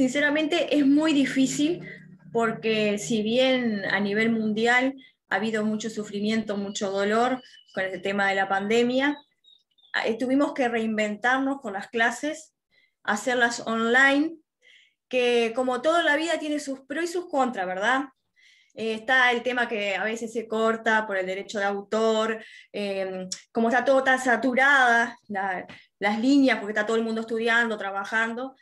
Sinceramente es muy difícil porque si bien a nivel mundial ha habido mucho sufrimiento, mucho dolor con el este tema de la pandemia, ah, eh, tuvimos que reinventarnos con las clases, hacerlas online, que como toda la vida tiene sus pros y sus contras, ¿verdad? Eh, está el tema que a veces se corta por el derecho de autor, eh, como está todo tan saturada, las líneas, porque está todo el mundo estudiando, trabajando,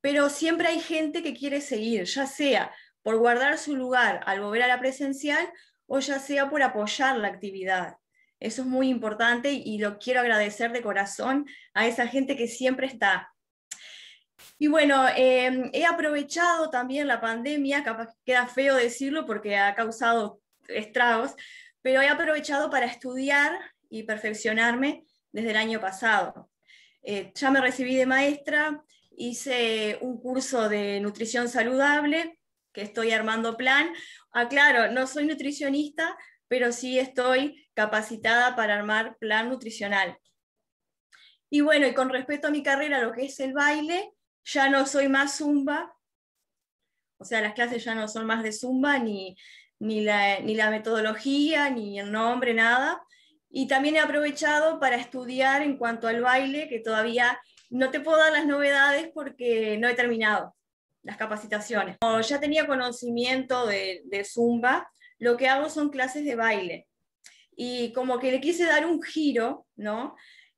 pero siempre hay gente que quiere seguir, ya sea por guardar su lugar al volver a la presencial o ya sea por apoyar la actividad. Eso es muy importante y lo quiero agradecer de corazón a esa gente que siempre está. Y bueno, em, he aprovechado también la pandemia, capaz queda feo decirlo porque ha causado estragos, pero he aprovechado para estudiar y perfeccionarme desde el año pasado. Eh, ya me recibí de maestra, hice un curso de nutrición saludable, que estoy armando plan. Aclaro, ah, no soy nutricionista, pero sí estoy capacitada para armar plan nutricional. Y bueno, y con respecto a mi carrera, lo que es el baile, ya no soy más zumba, o sea, las clases ya no son más de zumba, ni, ni, la, ni la metodología, ni el nombre, nada. Y también he aprovechado para estudiar en cuanto al baile, que todavía no te puedo dar las novedades porque no he terminado las capacitaciones. ya tenía conocimiento de, Zumba, lo que hago son clases de baile. Y como que le quise dar un giro, ¿no?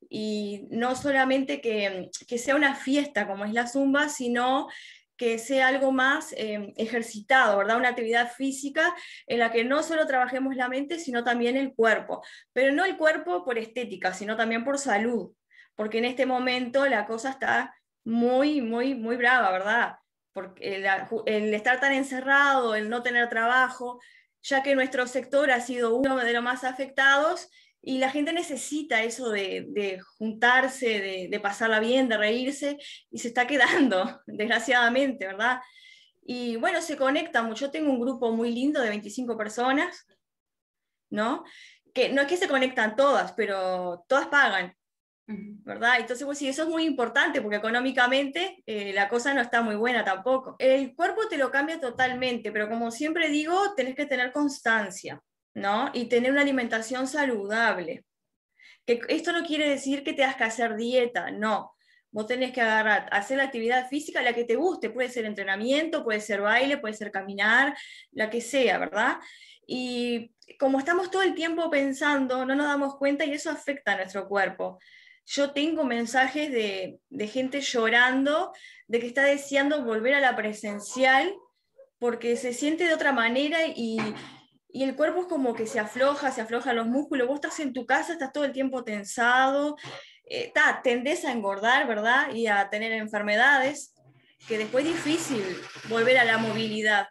Y no solamente que, sea una fiesta como es la Zumba, sino que sea algo más em, ejercitado, ¿verdad? Una actividad física en la que no solo trabajemos la mente, sino también el cuerpo, pero no el cuerpo por estética, sino también por salud, porque en este momento la cosa está muy, muy, muy brava, ¿verdad? Porque el, estar tan encerrado, el no tener trabajo, ya que nuestro sector ha sido uno de los más afectados y la gente necesita eso de, juntarse, de, de, pasarla bien, de reírse y se está quedando, desgraciadamente, ¿verdad? Y bueno, se conecta mucho. Yo tengo un grupo muy lindo de 25 personas, ¿no? Que no es que se conectan todas, pero todas pagan. ¿verdad? Entonces, pues sí, eso es muy importante porque económicamente eh, la cosa no está muy buena tampoco. El cuerpo te lo cambia totalmente, pero como siempre digo, tenés que tener constancia, ¿no? Y tener una alimentación saludable. Que esto no quiere decir que te hagas que hacer dieta, no. Vos tenés que agarrar, hacer la actividad física, la que te guste, puede ser entrenamiento, puede ser baile, puede ser caminar, la que sea, ¿verdad? Y como estamos todo el tiempo pensando, no nos damos cuenta y eso afecta a nuestro cuerpo yo tengo mensajes de, gente llorando, de que está deseando volver a la presencial porque se siente de otra manera y, el cuerpo es como que se afloja, se aflojan los músculos, vos estás en tu casa, estás todo el tiempo tensado, eh, tendés a engordar, ¿verdad? Y a tener enfermedades, que después es difícil volver a la movilidad.